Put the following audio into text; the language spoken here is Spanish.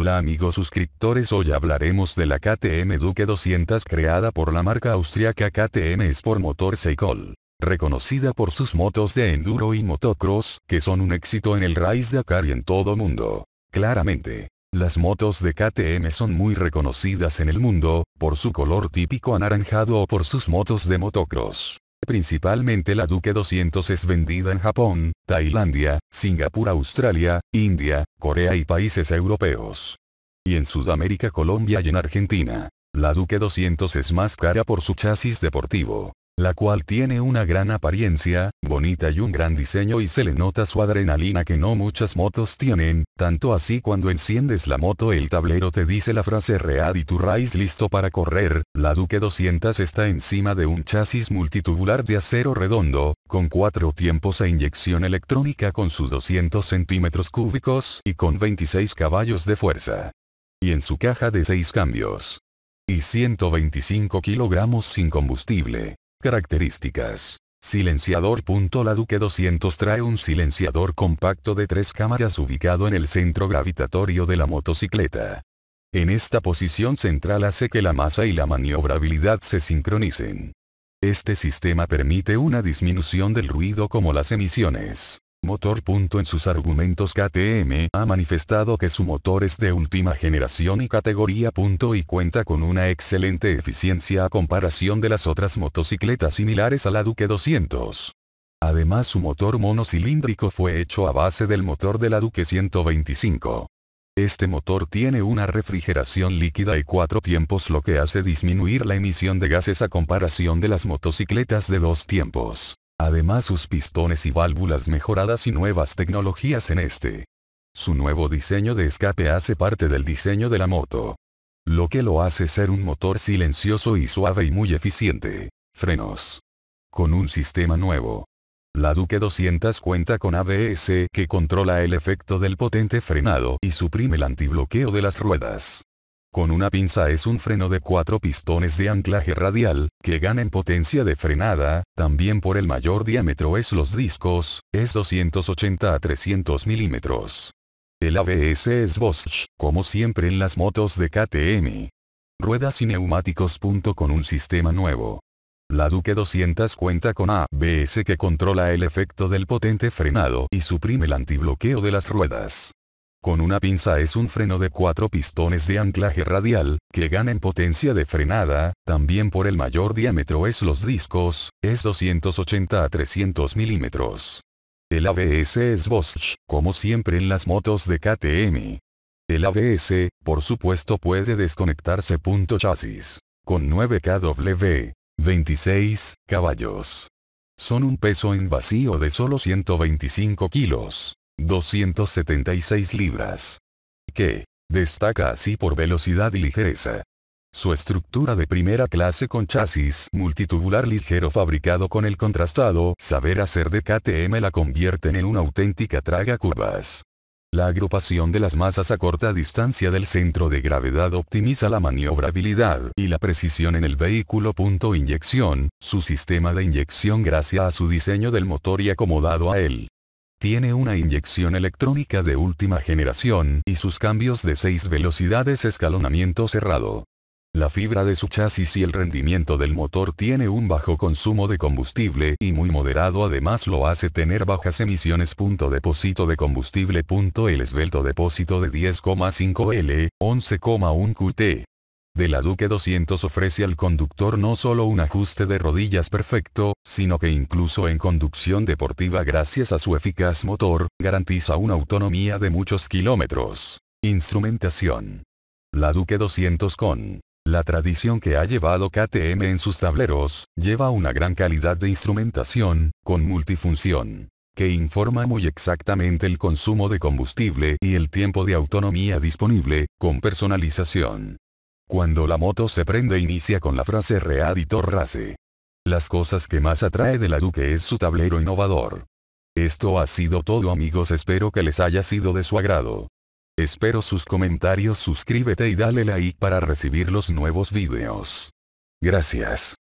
Hola amigos suscriptores hoy hablaremos de la KTM Duke 200 creada por la marca austriaca KTM Sport Seikol. Reconocida por sus motos de enduro y motocross, que son un éxito en el Race Dakar y en todo mundo. Claramente, las motos de KTM son muy reconocidas en el mundo, por su color típico anaranjado o por sus motos de motocross. Principalmente la Duke 200 es vendida en Japón, Tailandia, Singapur, Australia, India, Corea y países europeos. Y en Sudamérica, Colombia y en Argentina. La Duke 200 es más cara por su chasis deportivo la cual tiene una gran apariencia, bonita y un gran diseño y se le nota su adrenalina que no muchas motos tienen, tanto así cuando enciendes la moto el tablero te dice la frase y to Race listo para correr, la Duke 200 está encima de un chasis multitubular de acero redondo, con cuatro tiempos a e inyección electrónica con sus 200 centímetros cúbicos y con 26 caballos de fuerza. Y en su caja de 6 cambios. Y 125 kilogramos sin combustible. Características. Silenciador. La Duque 200 trae un silenciador compacto de tres cámaras ubicado en el centro gravitatorio de la motocicleta. En esta posición central hace que la masa y la maniobrabilidad se sincronicen. Este sistema permite una disminución del ruido como las emisiones motor. En sus argumentos KTM ha manifestado que su motor es de última generación y categoría. Y cuenta con una excelente eficiencia a comparación de las otras motocicletas similares a la Duke 200. Además su motor monocilíndrico fue hecho a base del motor de la Duke 125. Este motor tiene una refrigeración líquida y cuatro tiempos lo que hace disminuir la emisión de gases a comparación de las motocicletas de dos tiempos. Además sus pistones y válvulas mejoradas y nuevas tecnologías en este. Su nuevo diseño de escape hace parte del diseño de la moto. Lo que lo hace ser un motor silencioso y suave y muy eficiente. Frenos. Con un sistema nuevo. La Duke 200 cuenta con ABS que controla el efecto del potente frenado y suprime el antibloqueo de las ruedas. Con una pinza es un freno de cuatro pistones de anclaje radial, que gana en potencia de frenada, también por el mayor diámetro es los discos, es 280 a 300 milímetros. El ABS es Bosch, como siempre en las motos de KTM. Ruedas y neumáticos. punto Con un sistema nuevo. La Duke 200 cuenta con ABS que controla el efecto del potente frenado y suprime el antibloqueo de las ruedas. Con una pinza es un freno de 4 pistones de anclaje radial, que gana en potencia de frenada, también por el mayor diámetro es los discos, es 280 a 300 milímetros. El ABS es Bosch, como siempre en las motos de KTM. El ABS, por supuesto puede desconectarse. Chasis. Con 9 kW, 26 caballos. Son un peso en vacío de solo 125 kilos. 276 libras. Que, destaca así por velocidad y ligereza. Su estructura de primera clase con chasis multitubular ligero fabricado con el contrastado saber hacer de KTM la convierten en una auténtica traga curvas. La agrupación de las masas a corta distancia del centro de gravedad optimiza la maniobrabilidad y la precisión en el vehículo. Punto inyección, su sistema de inyección gracias a su diseño del motor y acomodado a él, tiene una inyección electrónica de última generación y sus cambios de 6 velocidades escalonamiento cerrado. La fibra de su chasis y el rendimiento del motor tiene un bajo consumo de combustible y muy moderado además lo hace tener bajas emisiones. Punto depósito de combustible. el esbelto depósito de 10,5 L, 11,1 QT de la Duque 200 ofrece al conductor no solo un ajuste de rodillas perfecto, sino que incluso en conducción deportiva gracias a su eficaz motor, garantiza una autonomía de muchos kilómetros. Instrumentación. La Duque 200 con la tradición que ha llevado KTM en sus tableros, lleva una gran calidad de instrumentación, con multifunción que informa muy exactamente el consumo de combustible y el tiempo de autonomía disponible, con personalización. Cuando la moto se prende e inicia con la frase Readitor Race. Las cosas que más atrae de la Duque es su tablero innovador. Esto ha sido todo amigos espero que les haya sido de su agrado. Espero sus comentarios suscríbete y dale like para recibir los nuevos videos. Gracias.